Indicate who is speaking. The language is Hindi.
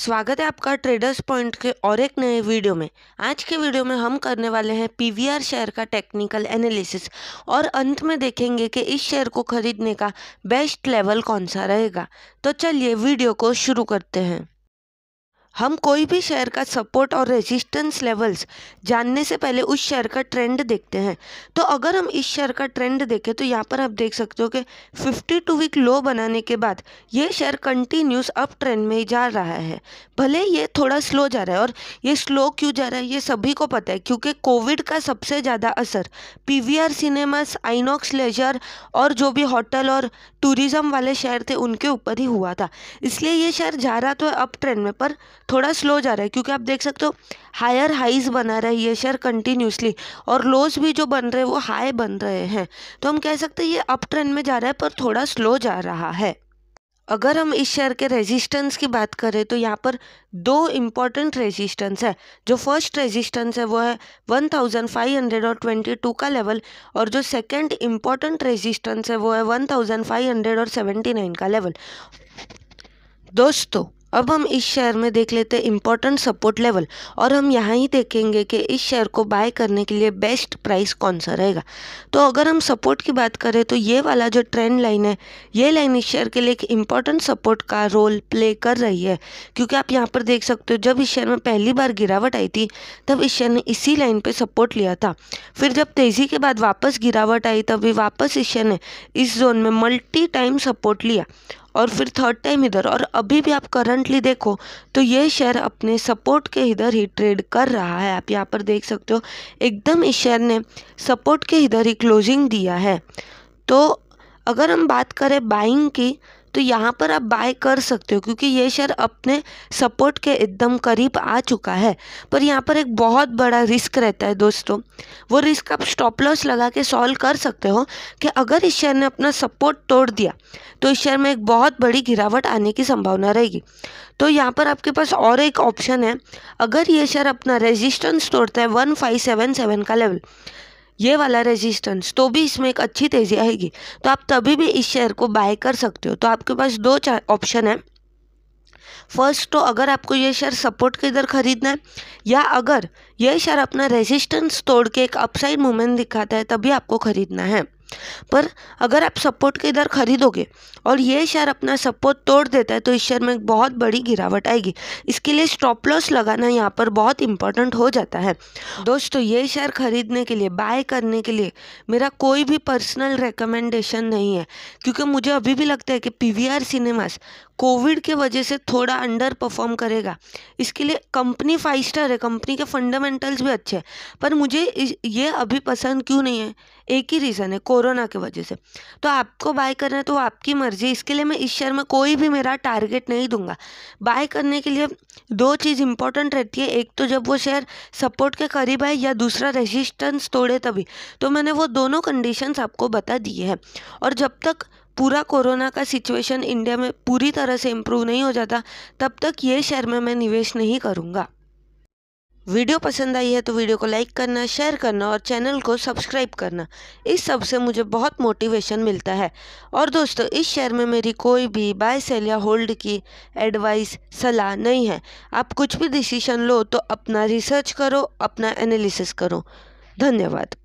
Speaker 1: स्वागत है आपका ट्रेडर्स पॉइंट के और एक नए वीडियो में आज के वीडियो में हम करने वाले हैं पीवीआर शेयर का टेक्निकल एनालिसिस और अंत में देखेंगे कि इस शेयर को खरीदने का बेस्ट लेवल कौन सा रहेगा तो चलिए वीडियो को शुरू करते हैं हम कोई भी शेयर का सपोर्ट और रेजिस्टेंस लेवल्स जानने से पहले उस शेयर का ट्रेंड देखते हैं तो अगर हम इस शेयर का ट्रेंड देखें तो यहाँ पर आप देख सकते हो कि 52 वीक लो बनाने के बाद ये शेयर कंटिन्यूस अप ट्रेंड में ही जा रहा है भले ये थोड़ा स्लो जा रहा है और ये स्लो क्यों जा रहा है ये सभी को पता है क्योंकि कोविड का सबसे ज़्यादा असर पी सिनेमास आइनॉक्स लेजर और जो भी होटल और टूरिज़म वाले शेयर थे उनके ऊपर ही हुआ था इसलिए ये शेयर जा रहा तो अप ट्रेंड में पर थोड़ा स्लो जा रहा है क्योंकि आप देख सकते हो हायर हाइज बना रहा है ये शेयर कंटिन्यूसली और लोज भी जो बन रहे हैं वो हाई बन रहे हैं तो हम कह सकते हैं ये अप ट्रेंड में जा रहा है पर थोड़ा स्लो जा रहा है अगर हम इस शेयर के रेजिस्टेंस की बात करें तो यहाँ पर दो इम्पॉर्टेंट रेजिस्टेंस है जो फर्स्ट रेजिस्टेंस है वो है वन थाउजेंड फाइव हंड्रेड और ट्वेंटी टू का लेवल और जो सेकंड इम्पॉर्टेंट रेजिस्टेंस है वो है वन थाउजेंड फाइव हंड्रेड और सेवेंटी नाइन का लेवल दोस्तों अब हम इस शेयर में देख लेते हैं इम्पोर्टेंट सपोर्ट लेवल और हम यहाँ ही देखेंगे कि इस शेयर को बाय करने के लिए बेस्ट प्राइस कौन सा रहेगा तो अगर हम सपोर्ट की बात करें तो ये वाला जो ट्रेंड लाइन है ये लाइन इस शेयर के लिए एक इम्पॉर्टेंट सपोर्ट का रोल प्ले कर रही है क्योंकि आप यहाँ पर देख सकते हो जब इस शेयर में पहली बार गिरावट आई थी तब इस शेयर ने इसी लाइन पर सपोर्ट लिया था फिर जब तेज़ी के बाद वापस गिरावट आई तभी वापस शेयर ने इस जोन में मल्टी टाइम सपोर्ट लिया और फिर थर्ड टाइम इधर और अभी भी आप करंटली देखो तो ये शेयर अपने सपोर्ट के इधर ही ट्रेड कर रहा है आप यहाँ पर देख सकते हो एकदम इस शेयर ने सपोर्ट के इधर ही क्लोजिंग दिया है तो अगर हम बात करें बाइंग की तो यहाँ पर आप बाय कर सकते हो क्योंकि ये शेयर अपने सपोर्ट के एकदम करीब आ चुका है पर यहाँ पर एक बहुत बड़ा रिस्क रहता है दोस्तों वो रिस्क आप स्टॉप लॉस लगा के सॉल्व कर सकते हो कि अगर इस शेयर ने अपना सपोर्ट तोड़ दिया तो इस शेयर में एक बहुत बड़ी गिरावट आने की संभावना रहेगी तो यहाँ पर आपके पास और एक ऑप्शन है अगर ये शेयर अपना रेजिस्टेंस तोड़ता है वन फाइव सेवन सेवन का लेवल ये वाला रेजिस्टेंस तो भी इसमें एक अच्छी तेज़ी आएगी तो आप तभी भी इस शेयर को बाय कर सकते हो तो आपके पास दो ऑप्शन है फर्स्ट तो अगर आपको ये शेयर सपोर्ट के इधर खरीदना है या अगर ये शेयर अपना रेजिस्टेंस तोड़ के एक अपसाइड मूवमेंट दिखाता है तभी आपको खरीदना है पर अगर आप सपोर्ट के इधर खरीदोगे और ये शेयर अपना सपोर्ट तोड़ देता है तो इस शेयर में एक बहुत बड़ी गिरावट आएगी इसके लिए स्टॉप लॉस लगाना यहाँ पर बहुत इंपॉर्टेंट हो जाता है दोस्तों ये शेयर खरीदने के लिए बाय करने के लिए मेरा कोई भी पर्सनल रिकमेंडेशन नहीं है क्योंकि मुझे अभी भी लगता है कि पी सिनेमास कोविड के वजह से थोड़ा अंडर परफॉर्म करेगा इसके लिए कंपनी फाइव स्टार है कंपनी के फंडामेंटल्स भी अच्छे हैं पर मुझे ये अभी पसंद क्यों नहीं है एक ही रीज़न है कोरोना की वजह से तो आपको बाय करना है तो आपकी मर्जी इसके लिए मैं इस शेयर में कोई भी मेरा टारगेट नहीं दूंगा बाय करने के लिए दो चीज़ इंपॉर्टेंट रहती है एक तो जब वो शेयर सपोर्ट के करीब आए या दूसरा रेजिस्टेंस तोड़े तभी तो मैंने वो दोनों कंडीशंस आपको बता दिए हैं और जब तक पूरा कोरोना का सिचुएशन इंडिया में पूरी तरह से इम्प्रूव नहीं हो जाता तब तक ये शेयर में मैं निवेश नहीं करूँगा वीडियो पसंद आई है तो वीडियो को लाइक करना शेयर करना और चैनल को सब्सक्राइब करना इस सब से मुझे बहुत मोटिवेशन मिलता है और दोस्तों इस शेयर में मेरी कोई भी बाय सेल या होल्ड की एडवाइस सलाह नहीं है आप कुछ भी डिसीजन लो तो अपना रिसर्च करो अपना एनालिसिस करो धन्यवाद